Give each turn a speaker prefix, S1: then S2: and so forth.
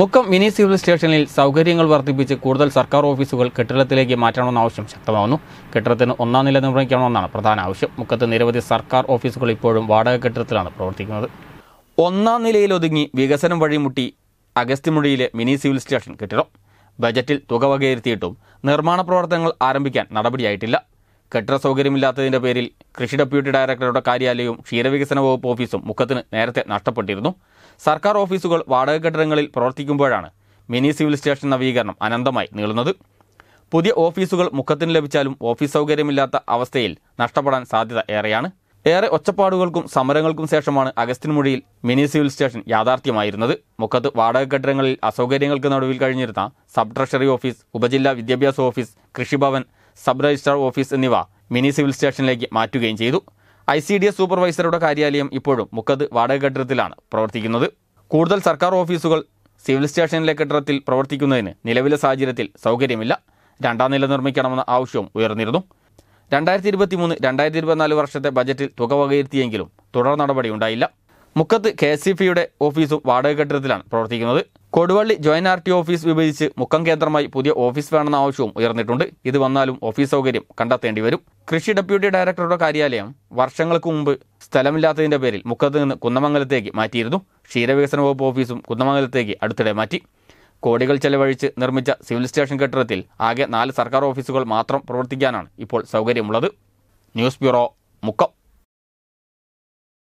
S1: Mukkam mini civil സ്റ്റേഷനിൽ സൗകര്യങ്ങൾ വർദ്ധിപ്പിച്ച് കൂടുതൽ സർക്കാർ ഓഫീസുകൾ കെട്ടിടത്തിലേക്ക് മാറ്റണമെന്ന ആവശ്യം ശക്തമാകുന്നു കെട്ടിടത്തിന് ഒന്നാം നില നിർമ്മിക്കണമെന്നാണ് പ്രധാന ആവശ്യം മുക്കത്ത് നിരവധി സർക്കാർ ഓഫീസുകൾ ഇപ്പോഴും വാടക കെട്ടിടത്തിലാണ് പ്രവർത്തിക്കുന്നത് ഒന്നാം നിലയിൽ ഒതുങ്ങി വികസനം വഴിമുട്ടി അഗസ്ത്യമുഴിയിലെ മിനി സിവിൽ സ്റ്റേഷൻ കെട്ടിടം ബജറ്റിൽ തുക വകയിരുത്തിയിട്ടും നിർമ്മാണ പ്രവർത്തനങ്ങൾ ആരംഭിക്കാൻ നടപടിയായിട്ടില്ല കെട്ടിട സൗകര്യമില്ലാത്തതിന്റെ പേരിൽ കൃഷി ഡെപ്യൂട്ടി ഡയറക്ടറുടെ കാര്യാലയവും ക്ഷീരവികസന വകുപ്പ് ഓഫീസും മുഖത്തിന് നേരത്തെ നഷ്ടപ്പെട്ടിരുന്നു സർക്കാർ ഓഫീസുകൾ വാടക കെട്ടിടങ്ങളിൽ പ്രവർത്തിക്കുമ്പോഴാണ് മിനി സിവിൽ സ്റ്റേഷൻ നവീകരണം അനന്തമായി നീളുന്നത് പുതിയ ഓഫീസുകൾ മുഖത്തിന് ലഭിച്ചാലും ഓഫീസ് സൗകര്യമില്ലാത്ത അവസ്ഥയിൽ നഷ്ടപ്പെടാൻ സാധ്യത ഏറെയാണ് ഏറെ ഒച്ചപ്പാടുകൾക്കും സമരങ്ങൾക്കും ശേഷമാണ് അഗസ്റ്റിൻമുഴിയിൽ മിനി സിവിൽ സ്റ്റേഷൻ യാഥാർത്ഥ്യമായിരുന്നത് മുഖത്ത് വാടക കെട്ടിടങ്ങളിൽ അസൗകര്യങ്ങൾക്ക് നടുവിൽ കഴിഞ്ഞിരുന്ന സബ് ട്രഷറി ഓഫീസ് ഉപജില്ലാ വിദ്യാഭ്യാസ ഓഫീസ് കൃഷിഭവൻ സബ് രജിസ്ട്രാർ ഓഫീസ് എന്നിവ മിനി സിവിൽ സ്റ്റേഷനിലേക്ക് മാറ്റുകയും ചെയ്തു ഐ സി ഡി എസ് സൂപ്പർവൈസറുടെ കാര്യാലയം ഇപ്പോഴും മുക്കത് വാടക കെട്ടിടത്തിലാണ് പ്രവർത്തിക്കുന്നത് കൂടുതൽ സർക്കാർ ഓഫീസുകൾ സിവിൽ സ്റ്റേഷനിലെ കെട്ടിടത്തിൽ പ്രവർത്തിക്കുന്നതിന് നിലവിലെ സാഹചര്യത്തിൽ സൗകര്യമില്ല രണ്ടാം നില നിർമ്മിക്കണമെന്ന ആവശ്യവും ഉയർന്നിരുന്നു രണ്ടായിരത്തി ഇരുപത്തി മൂന്ന് രണ്ടായിരത്തി ഇരുപത്തിനാല് വർഷത്തെ ബജറ്റിൽ തുക വകയിരുത്തിയെങ്കിലും തുടർ നടപടി ഉണ്ടായില്ല മുക്കത്ത് കെ എസ് സി ഫിയുടെ ഓഫീസും വാടക കെട്ടിടത്തിലാണ് പ്രവർത്തിക്കുന്നത് Koduvally joint R T office വിഭജിച്ച് മുക്കം കേന്ദ്രമായി പുതിയ ഓഫീസ് വേണമെന്ന ആവശ്യവും ഉയർന്നിട്ടുണ്ട് ഇത് വന്നാലും ഓഫീസ് സൗകര്യം കണ്ടെത്തേണ്ടി വരും കൃഷി ഡെപ്യൂട്ടി ഡയറക്ടറുടെ കാര്യാലയം വർഷങ്ങൾക്ക് മുമ്പ് സ്ഥലമില്ലാത്തതിന്റെ പേരിൽ മുക്കത്ത് നിന്ന് കുന്നമംഗലത്തേക്ക് മാറ്റിയിരുന്നു ക്ഷീരവികസന വകുപ്പ് ഓഫീസും കുന്നമംഗലത്തേക്ക് അടുത്തിടെ മാറ്റി കോടികൾ ചെലവഴിച്ച് നിർമ്മിച്ച സിവിൽ സ്റ്റേഷൻ കെട്ടിടത്തിൽ ആകെ നാല് സർക്കാർ ഓഫീസുകൾ മാത്രം പ്രവർത്തിക്കാനാണ് ഇപ്പോൾ സൗകര്യമുള്ളത് ന്യൂസ് ബ്യൂറോ മുക്കം